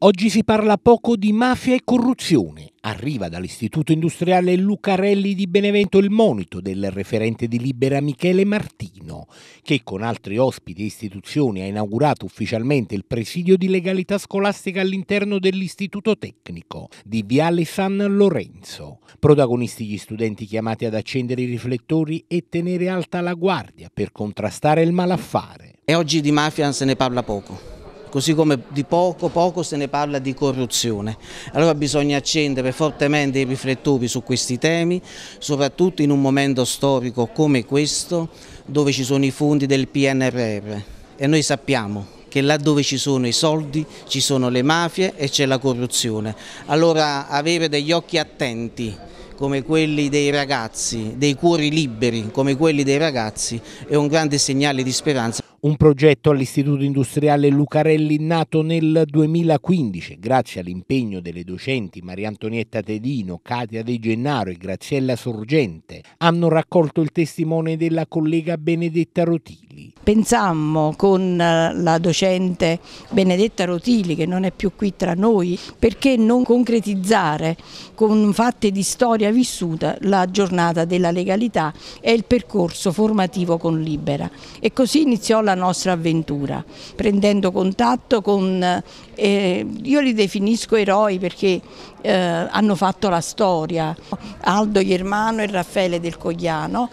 Oggi si parla poco di mafia e corruzione. Arriva dall'Istituto Industriale Lucarelli di Benevento il monito del referente di Libera Michele Martino, che con altri ospiti e istituzioni ha inaugurato ufficialmente il presidio di legalità scolastica all'interno dell'Istituto Tecnico di Viale San Lorenzo. Protagonisti gli studenti chiamati ad accendere i riflettori e tenere alta la guardia per contrastare il malaffare. E oggi di mafia se ne parla poco così come di poco poco se ne parla di corruzione. Allora bisogna accendere fortemente i riflettori su questi temi, soprattutto in un momento storico come questo dove ci sono i fondi del PNRR e noi sappiamo che laddove ci sono i soldi ci sono le mafie e c'è la corruzione. Allora avere degli occhi attenti come quelli dei ragazzi, dei cuori liberi come quelli dei ragazzi è un grande segnale di speranza. Un progetto all'Istituto Industriale Lucarelli nato nel 2015 grazie all'impegno delle docenti Maria Antonietta Tedino, Katia De Gennaro e Graziella Sorgente hanno raccolto il testimone della collega Benedetta Rotino Pensammo con eh, la docente Benedetta Rotili, che non è più qui tra noi, perché non concretizzare con fatti di storia vissuta la giornata della legalità e il percorso formativo con Libera. E così iniziò la nostra avventura, prendendo contatto con, eh, eh io li definisco eroi perché eh, hanno fatto la storia, Aldo Germano e Raffaele del Cogliano.